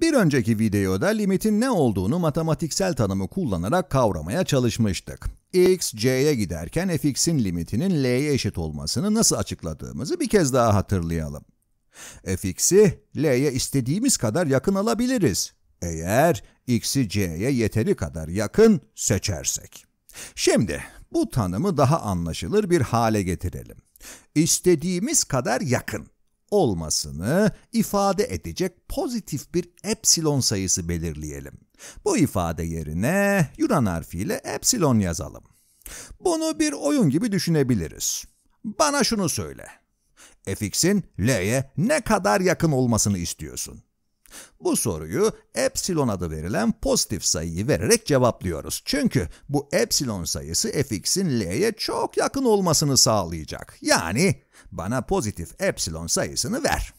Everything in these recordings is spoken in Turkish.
Bir önceki videoda limitin ne olduğunu matematiksel tanımı kullanarak kavramaya çalışmıştık. x, c'ye giderken fx'in limitinin l'ye eşit olmasını nasıl açıkladığımızı bir kez daha hatırlayalım. fx'i l'ye istediğimiz kadar yakın alabiliriz. Eğer x'i c'ye yeteri kadar yakın seçersek. Şimdi bu tanımı daha anlaşılır bir hale getirelim. İstediğimiz kadar yakın olmasını ifade edecek pozitif bir epsilon sayısı belirleyelim. Bu ifade yerine Yunan harfiyle epsilon yazalım. Bunu bir oyun gibi düşünebiliriz. Bana şunu söyle. fx'in l'ye ne kadar yakın olmasını istiyorsun? Bu soruyu epsilon adı verilen pozitif sayıyı vererek cevaplıyoruz. Çünkü bu epsilon sayısı fx'in l'ye çok yakın olmasını sağlayacak. Yani bana pozitif epsilon sayısını ver.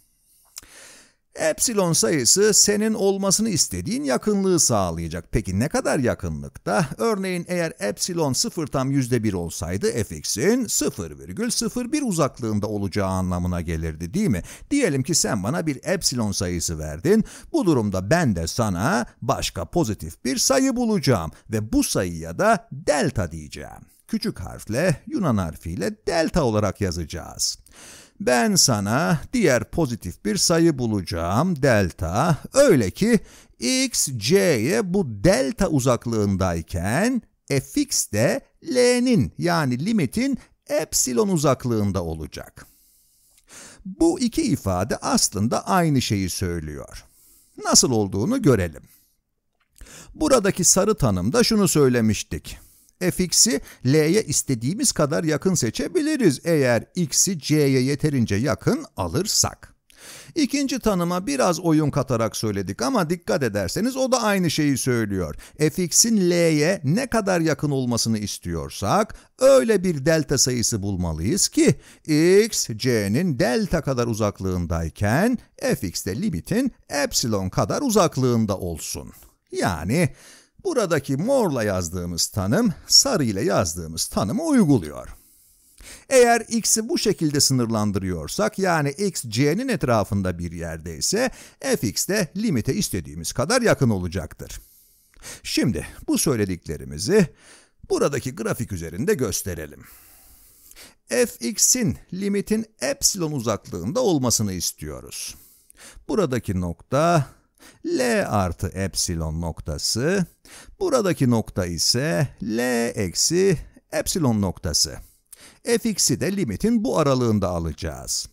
Epsilon sayısı senin olmasını istediğin yakınlığı sağlayacak. Peki ne kadar yakınlıkta? Örneğin eğer epsilon 0 tam %1 olsaydı fx'in 0,01 uzaklığında olacağı anlamına gelirdi değil mi? Diyelim ki sen bana bir epsilon sayısı verdin. Bu durumda ben de sana başka pozitif bir sayı bulacağım ve bu sayıya da delta diyeceğim. Küçük harfle Yunan harfiyle delta olarak yazacağız. Ben sana diğer pozitif bir sayı bulacağım delta. Öyle ki x c'ye bu delta uzaklığındayken fx de l'nin yani limitin epsilon uzaklığında olacak. Bu iki ifade aslında aynı şeyi söylüyor. Nasıl olduğunu görelim. Buradaki sarı tanımda şunu söylemiştik fx'i l'ye istediğimiz kadar yakın seçebiliriz eğer x'i c'ye yeterince yakın alırsak. İkinci tanıma biraz oyun katarak söyledik ama dikkat ederseniz o da aynı şeyi söylüyor. fx'in l'ye ne kadar yakın olmasını istiyorsak öyle bir delta sayısı bulmalıyız ki x c'nin delta kadar uzaklığındayken fx de limitin epsilon kadar uzaklığında olsun. Yani Buradaki morla yazdığımız tanım sarı ile yazdığımız tanımı uyguluyor. Eğer x'i bu şekilde sınırlandırıyorsak yani x c'nin etrafında bir yerdeyse fx de limite istediğimiz kadar yakın olacaktır. Şimdi bu söylediklerimizi buradaki grafik üzerinde gösterelim. fx'in limitin epsilon uzaklığında olmasını istiyoruz. Buradaki nokta L artı epsilon noktası. Buradaki nokta ise L eksi epsilon noktası. fx'i de limitin bu aralığında alacağız.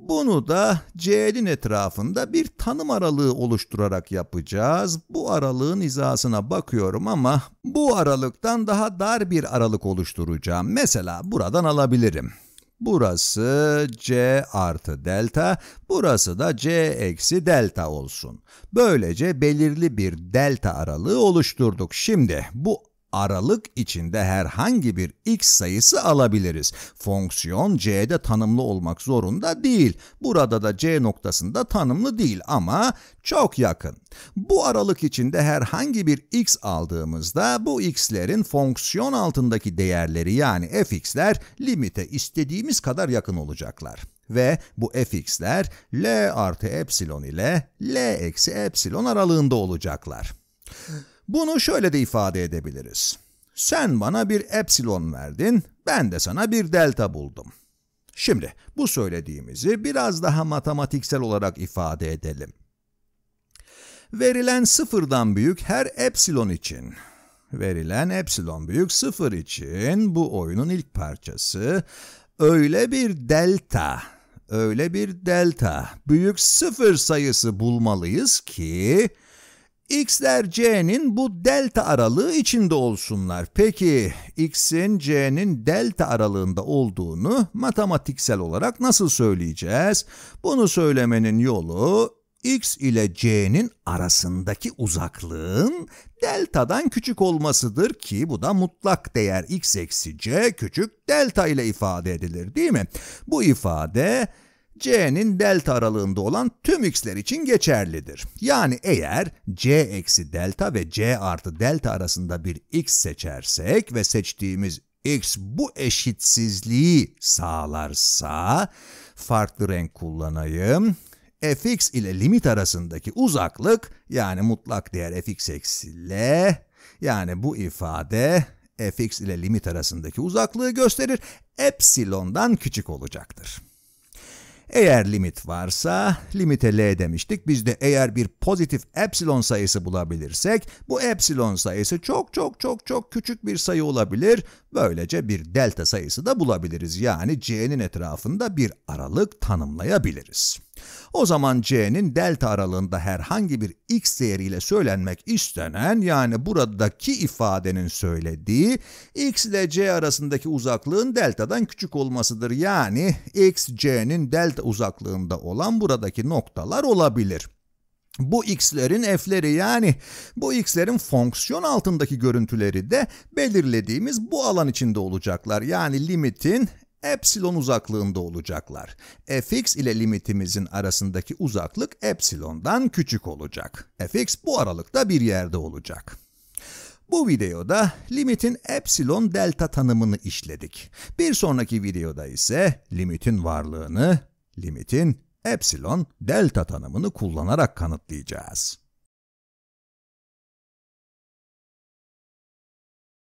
Bunu da C'nin etrafında bir tanım aralığı oluşturarak yapacağız. Bu aralığın hizasına bakıyorum ama bu aralıktan daha dar bir aralık oluşturacağım. Mesela buradan alabilirim. Burası c artı delta, burası da c eksi delta olsun. Böylece belirli bir delta aralığı oluşturduk. Şimdi bu aralık içinde herhangi bir x sayısı alabiliriz. Fonksiyon c'de tanımlı olmak zorunda değil. Burada da c noktasında tanımlı değil ama çok yakın. Bu aralık içinde herhangi bir x aldığımızda bu x'lerin fonksiyon altındaki değerleri yani fx'ler limite istediğimiz kadar yakın olacaklar ve bu fx'ler l artı epsilon ile l eksi epsilon aralığında olacaklar. Bunu şöyle de ifade edebiliriz. Sen bana bir epsilon verdin, ben de sana bir delta buldum. Şimdi bu söylediğimizi biraz daha matematiksel olarak ifade edelim. Verilen sıfırdan büyük her epsilon için, verilen epsilon büyük sıfır için bu oyunun ilk parçası öyle bir delta, öyle bir delta büyük sıfır sayısı bulmalıyız ki X'ler C'nin bu delta aralığı içinde olsunlar. Peki X'in C'nin delta aralığında olduğunu matematiksel olarak nasıl söyleyeceğiz? Bunu söylemenin yolu X ile C'nin arasındaki uzaklığın delta'dan küçük olmasıdır ki bu da mutlak değer X eksi C küçük delta ile ifade edilir değil mi? Bu ifade c'nin delta aralığında olan tüm x'ler için geçerlidir. Yani eğer c eksi delta ve c artı delta arasında bir x seçersek ve seçtiğimiz x bu eşitsizliği sağlarsa, farklı renk kullanayım, fx ile limit arasındaki uzaklık yani mutlak değer fx eksi l yani bu ifade fx ile limit arasındaki uzaklığı gösterir, epsilondan küçük olacaktır. Eğer limit varsa limite L demiştik. Biz de eğer bir pozitif epsilon sayısı bulabilirsek bu epsilon sayısı çok çok çok çok küçük bir sayı olabilir. Böylece bir delta sayısı da bulabiliriz. Yani C'nin etrafında bir aralık tanımlayabiliriz. O zaman c'nin delta aralığında herhangi bir x değeriyle söylenmek istenen yani buradaki ifadenin söylediği x ile c arasındaki uzaklığın delta'dan küçük olmasıdır. Yani x c'nin delta uzaklığında olan buradaki noktalar olabilir. Bu x'lerin f'leri yani bu x'lerin fonksiyon altındaki görüntüleri de belirlediğimiz bu alan içinde olacaklar. Yani limitin epsilon uzaklığında olacaklar. fx ile limitimizin arasındaki uzaklık epsilondan küçük olacak. fx bu aralıkta bir yerde olacak. Bu videoda limitin epsilon delta tanımını işledik. Bir sonraki videoda ise limitin varlığını, limitin epsilon delta tanımını kullanarak kanıtlayacağız.